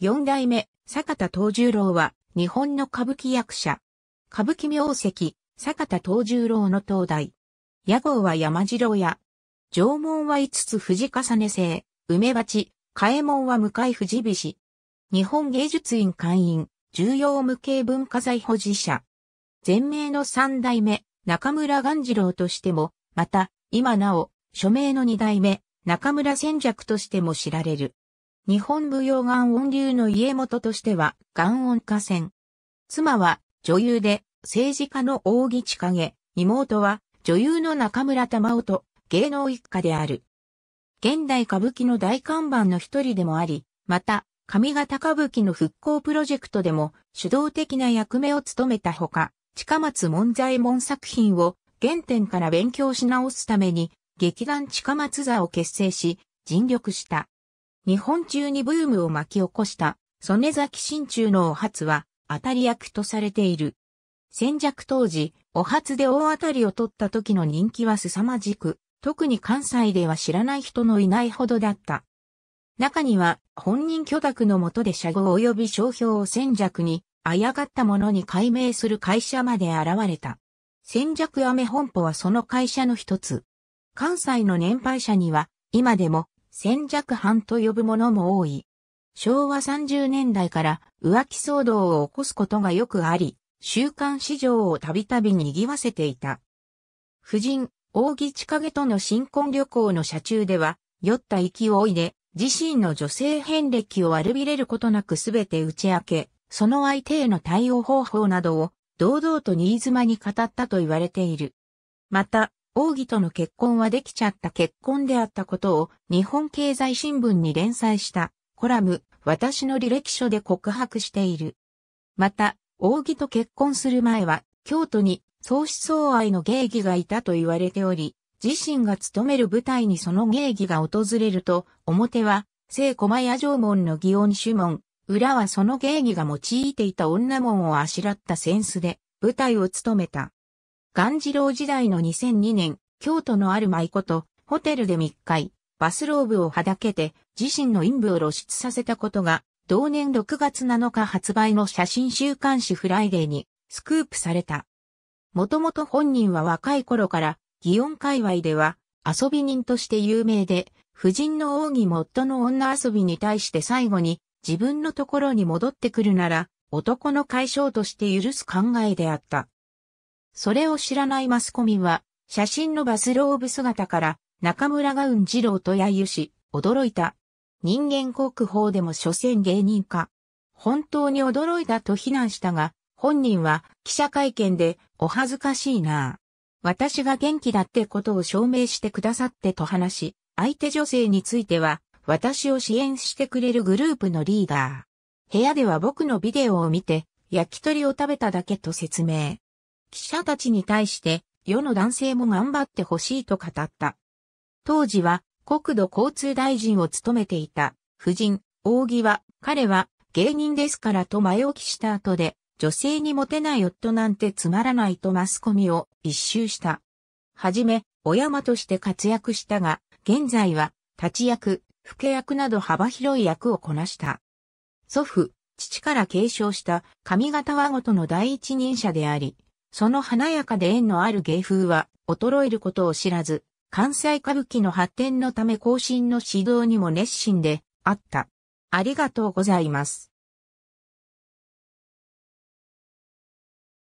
四代目、坂田藤十郎は、日本の歌舞伎役者。歌舞伎名跡、坂田藤十郎の東大。屋号は山次郎屋。縄文は五つ藤重ね製、梅鉢、替え門は向井藤菱。日本芸術院会員、重要無形文化財保持者。前名の三代目、中村元次郎としても、また、今なお、署名の二代目、中村戦略としても知られる。日本舞踊岩音流の家元としては岩音家戦。妻は女優で政治家の扇千景、妹は女優の中村玉緒と芸能一家である。現代歌舞伎の大看板の一人でもあり、また、上方歌舞伎の復興プロジェクトでも主導的な役目を務めたほか、近松門左衛門作品を原点から勉強し直すために、劇団近松座を結成し、尽力した。日本中にブームを巻き起こした、曽根崎新中のお初は、当たり役とされている。戦略当時、お初で大当たりを取った時の人気は凄まじく、特に関西では知らない人のいないほどだった。中には、本人許諾の下で社号及び商標を戦略に、あやがったものに改名する会社まで現れた。戦略アメ本舗はその会社の一つ。関西の年配者には、今でも戦弱犯と呼ぶものも多い。昭和30年代から浮気騒動を起こすことがよくあり、週刊市場をたびたび賑わせていた。夫人、大木千景との新婚旅行の車中では、酔った勢いで、自身の女性遍歴を悪びれることなくすべて打ち明け、その相手への対応方法などを、堂々と新妻に語ったと言われている。また、王義との結婚はできちゃった結婚であったことを日本経済新聞に連載したコラム、私の履歴書で告白している。また、王義と結婚する前は、京都に相思相愛の芸妓がいたと言われており、自身が務める舞台にその芸妓が訪れると、表は、聖駒屋城門の祇園主門、裏はその芸妓が用いていた女門をあしらったセンスで、舞台を務めた。元次郎時代の2002年、京都のある舞子と、ホテルで密会、バスローブをはだけて、自身の陰部を露出させたことが、同年6月7日発売の写真週刊誌フライデーに、スクープされた。もともと本人は若い頃から、祇園界隈では、遊び人として有名で、夫人の奥義も夫の女遊びに対して最後に、自分のところに戻ってくるなら、男の解消として許す考えであった。それを知らないマスコミは、写真のバスローブ姿から中村がジロ郎と揶揄し、驚いた。人間国宝でも所詮芸人か。本当に驚いたと非難したが、本人は記者会見でお恥ずかしいな私が元気だってことを証明してくださってと話し、相手女性については、私を支援してくれるグループのリーダー。部屋では僕のビデオを見て、焼き鳥を食べただけと説明。記者たちに対して世の男性も頑張ってほしいと語った。当時は国土交通大臣を務めていた夫人、大は、彼は芸人ですからと前置きした後で、女性にモテない夫なんてつまらないとマスコミを一周した。はじめ、お山として活躍したが、現在は、立役、老け役など幅広い役をこなした。祖父、父から継承した上方和ごとの第一人者であり、その華やかで縁のある芸風は衰えることを知らず、関西歌舞伎の発展のため更新の指導にも熱心であった。ありがとうございます。